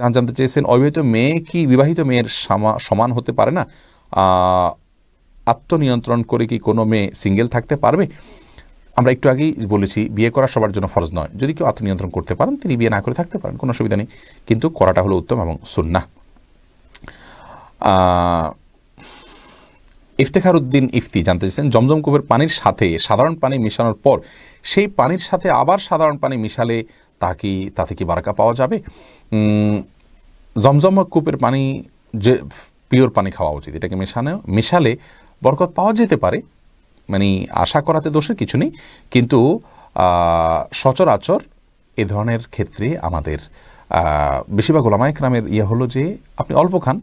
জানতে চেয়েছেন অবিবাহিত মেয়ে কি বিবাহিত মেয়ের সমান হতে পারে না আত্মনিয়ন্ত্রণ করে কি কোনো মেয়ে সিঙ্গেল থাকতে পারবে আমরা একটু আগেই বলেছি বিয়ে করা সবার জন্য ফরজ নয় যদি কেউ আত্মনিয়ন্ত্রণ করতে পারেন তিনি বিয়ে না করে থাকতে পারেন কোনো অসুবিধা নেই কিন্তু করাটা হলো উত্তম এবং সুন্না ইফতেখার উদ্দিন ইফতি জানতে চেয়েছেন জমজম কুপের পানির সাথে সাধারণ পানি মেশানোর পর সেই পানির সাথে আবার সাধারণ পানি মিশালে তা কি তাতে কি বারাকা পাওয়া যাবে জমজম কূপের পানি যে পিওর পানি খাওয়া উচিত এটাকে মেশানো মেশালে বরকত পাওয়া যেতে পারে মানে আশা করাতে দোষের কিছু নেই কিন্তু সচরাচর এ ধরনের ক্ষেত্রে আমাদের বেশিরভাগ রামের ইয়ে হলো যে আপনি অল্প খান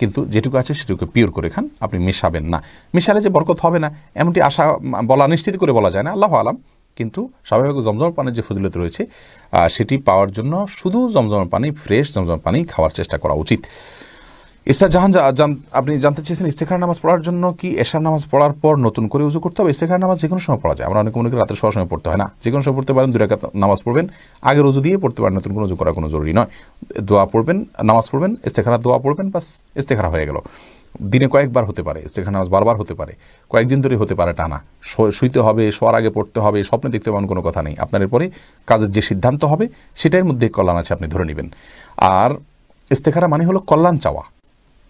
কিন্তু যেটুকু আছে সেটুকু পিওর করে খান আপনি মেশাবেন না মেশালে যে বরকত হবে না এমনটি আশা বলা নিশ্চিত করে বলা যায় না আল্লাহ আলাম কিন্তু স্বাভাবিক জমজমের পানির যে ফজিলত রয়েছে সেটি পাওয়ার জন্য শুধু জমজমের পানি ফ্রেশ জমজমের পানি খাওয়ার চেষ্টা করা উচিত ইসরা জাহান আপনি জানতে চেয়েছেন ইস্তেখার নামাজ পড়ার জন্য কি এশার নামাজ পড়ার পর নতুন করে উজু করতে হবে ইস্তেখার নামাজ যে কোনো সময় পড়া যায় আমরা অনেক মনে করি রাতের সবার সময় পড়তে হয় না যে কোনো সময় পড়তে পারেন দুরাকাত নামাজ পড়বেন আগে রোজু দিয়ে পড়তে পারেন নতুন কোনো উজু করা কোনো জরুরি নয় দোয়া পড়বেন নামাজ পড়বেন ইস্তেখারা দোয়া পড়বেন বাস ইস্তেখারা হয়ে গেল দিনে কয়েকবার হতে পারে সেখানে নামাজ বারবার হতে পারে কয়েকদিন ধরে হতে পারে টানা শুইতে হবে শোয়ার আগে পড়তে হবে স্বপ্নে দেখতে পাবেন কোনো কথা নেই আপনার এরপরে কাজের যে সিদ্ধান্ত হবে সেটার মধ্যে কল্যাণ আছে আপনি ধরে নেবেন আর ইস্তেখারা মানে হলো কল্যাণ চাওয়া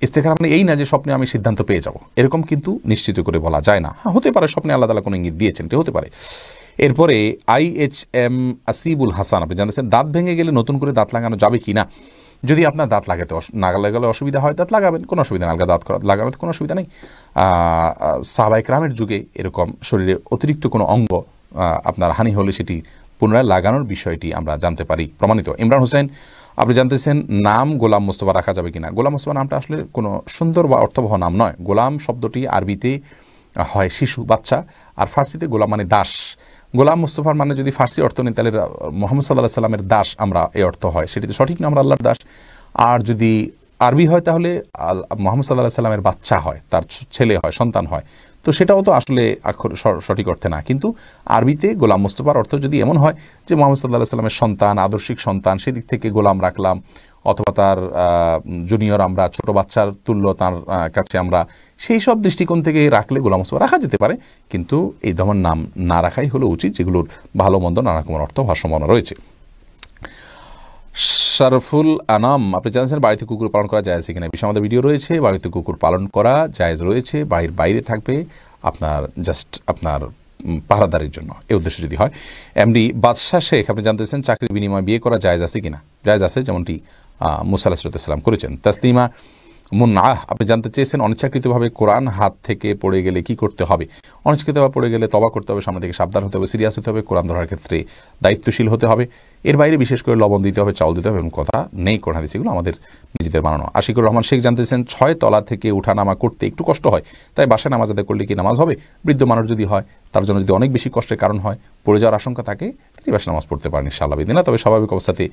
ইস্তেখারা মানে এই না যে স্বপ্নে আমি সিদ্ধান্ত পেয়ে যাব এরকম কিন্তু নিশ্চিত করে বলা যায় না হ্যাঁ হতে পারে স্বপ্নে আল্লাহ তালা কোনো ইঙ্গিত দিয়েছেন এটা হতে পারে এরপরে আইএইচএম আসিবুল হাসান আপনি জানতেছেন দাঁত ভেঙে গেলে নতুন করে দাঁত লাগানো যাবে কি না যদি আপনার দাঁত লাগাতে না লাগালে অসুবিধা হয় দাঁত লাগাবেন কোনো অসুবিধা নাই আলগা দাঁত করা লাগানোতে কোনো অসুবিধা নেই সাবাইকরামের যুগে এরকম শরীরে অতিরিক্ত কোনো অঙ্গ আপনার হানি হলে সেটি পুনরায় লাগানোর বিষয়টি আমরা জানতে পারি প্রমাণিত ইমরান হোসেন আপনি জানতেছেন নাম গোলাম মোস্তফা রাখা যাবে কিনা গোলাম মোস্তফা নামটা আসলে কোনো সুন্দর বা অর্থবহ নাম নয় গোলাম শব্দটি আরবিতে হয় শিশু বাচ্চা আর ফার্সিতে গোলাম মানে দাস গোলাম মুস্তফার মানে যদি ফার্সি অর্থ নেই তাহলে মোহাম্মদ সাল্লাহ সাল্লামের দাস আমরা এই অর্থ হয় সেটিতে সঠিক নাম আল্লাহর দাস আর যদি আরবি হয় তাহলে মোহাম্মদ সাল্লাহ সাল্লামের বাচ্চা হয় তার ছেলে হয় সন্তান হয় তো সেটাও তো আসলে সঠিক অর্থে না কিন্তু আরবিতে গোলাম মুস্তফার অর্থ যদি এমন হয় যে মোহাম্মদ সাল্লাহ সাল্লামের সন্তান আদর্শিক সন্তান সেদিক থেকে গোলাম রাখলাম অথবা তার জুনিয়র আমরা ছোট বাচ্চার তুল্য তার কাছে আমরা সেই সব দৃষ্টিকোণ থেকে রাখলে গোলাম মুস্তফা রাখা যেতে পারে কিন্তু এই ধরনের নাম না রাখাই হলো উচিত যেগুলোর ভালো মন্দ নানা রকমের অর্থ ভারসম্ভাবনা রয়েছে শারফুল আনাম আপনি জানছেন বাড়িতে কুকুর পালন করা যায় আছে বিষয় আমাদের ভিডিও রয়েছে বাড়িতে কুকুর পালন করা জায়জ রয়েছে বাড়ির বাইরে থাকবে আপনার জাস্ট আপনার পাহাদারের জন্য এ উদ্দেশ্য যদি হয় এমডি বাদশাহ শেখ আপনি জানতেছেন চাকরির বিনিময়ে বিয়ে করা জায়জ আছে কিনা জায়জ আছে যেমনটি মুসা আলাহিসাল্লাম করেছেন তাসলিমা আহ আপনি জানতে চেয়েছেন অনিচ্ছাকৃতভাবে কোরআন হাত থেকে পড়ে গেলে কি করতে হবে অনিচ্ছাকৃতভাবে পড়ে গেলে তবা করতে হবে সামনে থেকে সাবধান হতে হবে সিরিয়াস হতে হবে কোরআন ধরার ক্ষেত্রে দায়িত্বশীল হতে হবে এর বাইরে বিশেষ করে লবণ দিতে হবে চাউল দিতে হবে এবং কথা নেই কোরআন হাদিসগুলো আমাদের নিজেদের বানানো আশিকুর রহমান শেখ জানতেছেন ছয় তলা থেকে উঠানামা করতে একটু কষ্ট হয় তাই বাসায় নামাজ আদায় করলে কি নামাজ হবে বৃদ্ধ মানুষ যদি হয় তার জন্য যদি অনেক বেশি কষ্টের কারণ হয় পড়ে যাওয়ার আশঙ্কা থাকে তিনি বাসায় নামাজ পড়তে পারেন ইনশাআল্লাহ না তবে স্বাভাবিক অবস্থাতে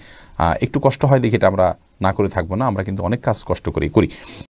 একটু কষ্ট হয় দেখি এটা আমরা না করে থাকবো না আমরা কিন্তু অনেক কাজ কষ্ট করেই করি